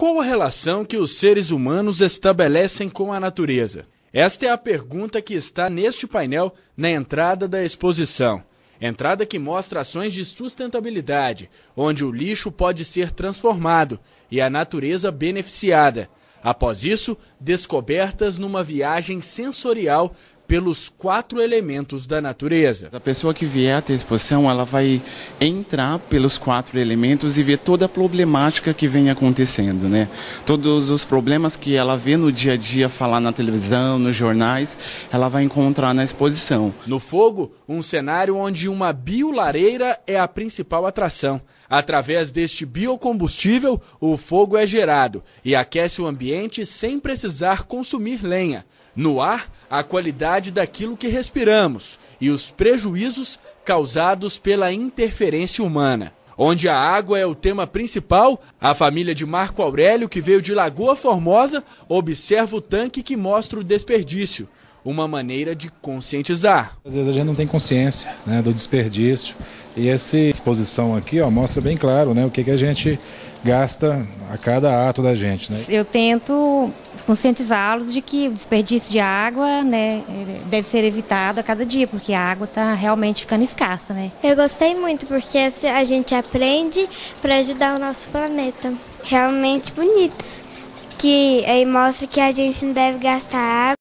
Qual a relação que os seres humanos estabelecem com a natureza? Esta é a pergunta que está neste painel na entrada da exposição. Entrada que mostra ações de sustentabilidade, onde o lixo pode ser transformado e a natureza beneficiada. Após isso, descobertas numa viagem sensorial pelos quatro elementos da natureza. A pessoa que vier até a exposição, ela vai entrar pelos quatro elementos e ver toda a problemática que vem acontecendo, né? Todos os problemas que ela vê no dia a dia, falar na televisão, nos jornais, ela vai encontrar na exposição. No fogo, um cenário onde uma biolareira é a principal atração. Através deste biocombustível, o fogo é gerado e aquece o ambiente sem precisar consumir lenha. No ar, a qualidade qualidade daquilo que respiramos e os prejuízos causados pela interferência humana. Onde a água é o tema principal, a família de Marco Aurélio, que veio de Lagoa Formosa, observa o tanque que mostra o desperdício. Uma maneira de conscientizar. Às vezes a gente não tem consciência né, do desperdício. E essa exposição aqui ó, mostra bem claro né, o que, que a gente gasta a cada ato da gente. Né? Eu tento conscientizá-los de que o desperdício de água né, deve ser evitado a cada dia, porque a água está realmente ficando escassa. Né? Eu gostei muito, porque a gente aprende para ajudar o nosso planeta. Realmente bonitos, que aí mostra que a gente não deve gastar água.